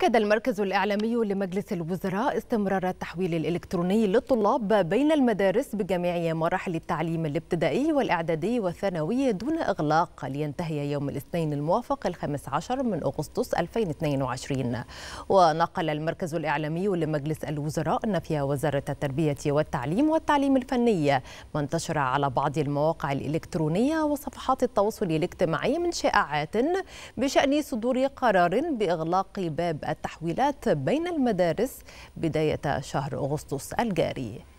أكد المركز الإعلامي لمجلس الوزراء استمرار التحويل الإلكتروني للطلاب بين المدارس بجميع مراحل التعليم الابتدائي والإعدادي والثانوي دون إغلاق لينتهي يوم الاثنين الموافق الخامس عشر من أغسطس 2022 ونقل المركز الإعلامي لمجلس الوزراء أن في وزارة التربية والتعليم والتعليم الفني ما انتشر على بعض المواقع الإلكترونية وصفحات التواصل الاجتماعي من شائعات بشأن صدور قرار بإغلاق باب التحويلات بين المدارس بداية شهر أغسطس الجاري